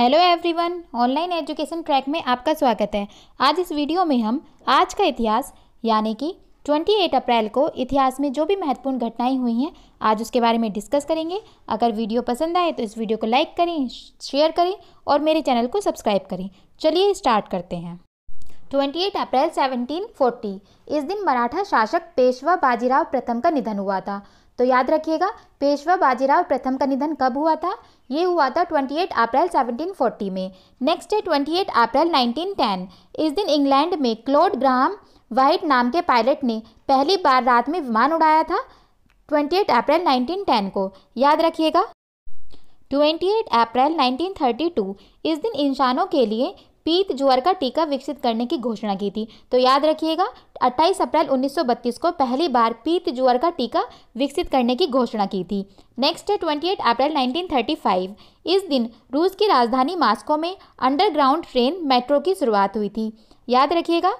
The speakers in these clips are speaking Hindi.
hello everyone online education track में आपका स्वागत है आज इस वीडियो में हम आज का इतिहास यानी कि 28 अप्रैल को इतिहास में जो भी महत्वपूर्ण घटनाएं हुई हैं आज उसके बारे में डिस्कस करेंगे अगर वीडियो पसंद आए तो इस वीडियो को लाइक करें शेयर करें और मेरे चैनल को सब्सक्राइब करें चलिए स्टार्ट करते हैं 28 अप्रैल 1740 इस दिन मराठा शासक पेशवा बाजीराव प्रथम का निधन हुआ था तो याद रखिएगा पेशवा बाजीराव प्रथम का निधन कब हुआ था ये हुआ था 28 अप्रैल 1740 में नेक्स्ट है 28 अप्रैल 1910 इस दिन इंग्लैंड में क्लोड ग्राम वाइट नाम के पायलट ने पहली बार रात में विमान उड़ाया था 28 अप्रैल 1910 को याद रखिएगा 28 अप्रैल 1932 इस दिन इंसानों के लिए पीत ज्वर का टीका विकसित करने की घोषणा की थी तो याद रखिएगा 28 अप्रैल 1932 को पहली बार पीत ज्वर का टीका विकसित करने की घोषणा की थी नेक्स्ट है 28 अप्रैल 1935 इस दिन रूस की राजधानी मास्को में अंडरग्राउंड ट्रेन मेट्रो की शुरुआत हुई थी याद रखिएगा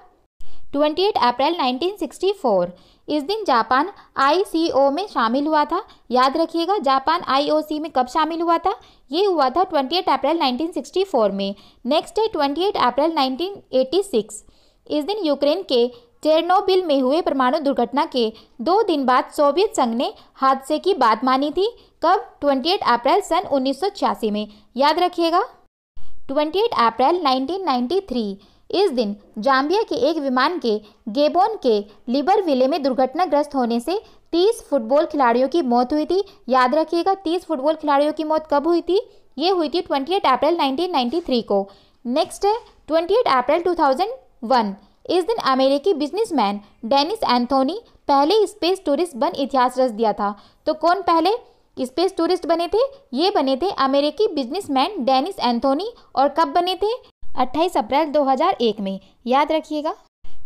28 अप्रैल 1964 इस दिन जापान आईसीओ में शामिल हुआ था याद रखिएगा जापान आईओसी में कब शामिल हुआ था ये हुआ था 28 अप्रैल 1964 में नेक्स्ट है 28 अप्रैल 1986 इस दिन यूक्रेन के चेरनोबिल में हुए परमाणु दुर्घटना के दो दिन बाद सोवियत संघ ने हादसे की बात मानी थी कब 28 अप्रैल सन उन्नीस में याद रखिएगा 28 अप्रैल 1993 इस दिन जाम्बिया के एक विमान के गेबोन के लिबर विले में दुर्घटनाग्रस्त होने से 30 फुटबॉल खिलाड़ियों की मौत हुई थी याद रखिएगा 30 फुटबॉल खिलाड़ियों की मौत कब हुई थी ये हुई थी 28 अप्रैल 1993 को नेक्स्ट है ट्वेंटी अप्रैल 2001 इस दिन अमेरिकी बिजनेसमैन डेनिस एंथोनी पहले स्पेस टूरिस्ट बन इतिहास रच दिया था तो कौन पहले स्पेस टूरिस्ट बने थे ये बने थे अमेरिकी बिजनेसमैन डेनिस एंथोनी और कब बने थे अट्ठाईस अप्रैल 2001 में याद रखिएगा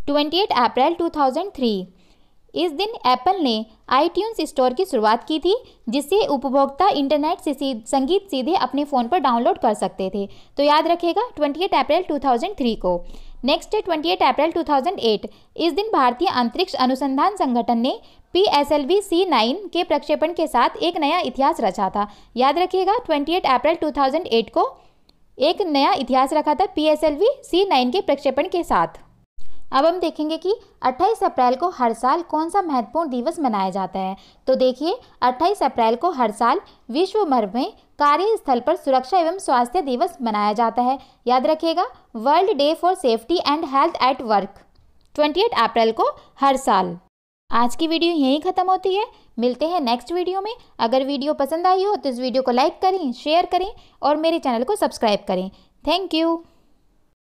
28 अप्रैल 2003 इस दिन एप्पल ने आई स्टोर की शुरुआत की थी जिससे उपभोक्ता इंटरनेट से सी, संगीत सीधे अपने फ़ोन पर डाउनलोड कर सकते थे तो याद रखिएगा 28 अप्रैल 2003 को नेक्स्ट ट्वेंटी एट अप्रैल 2008 इस दिन भारतीय अंतरिक्ष अनुसंधान संगठन ने P S L V C nine के प्रक्षेपण के साथ एक नया इतिहास रचा था याद रखिएगा 28 अप्रैल 2008 को एक नया इतिहास रखा था P S L V C nine के प्रक्षेपण के साथ अब हम देखेंगे कि 28 अप्रैल को हर साल कौन सा महत्वपूर्ण दिवस मनाया जाता है तो देखिए 28 अप्रैल को हर साल विश्व भर में कार्यस्थल पर सुरक्षा एवं स्वास्थ्य दिवस मनाया जाता है याद रखिएगा world day for safety and health at work 28 April को हर साल आज की वीडियो यहीं ख़त्म होती है मिलते हैं नेक्स्ट वीडियो में अगर वीडियो पसंद आई हो तो इस वीडियो को लाइक करें शेयर करें और मेरे चैनल को सब्सक्राइब करें थैंक यू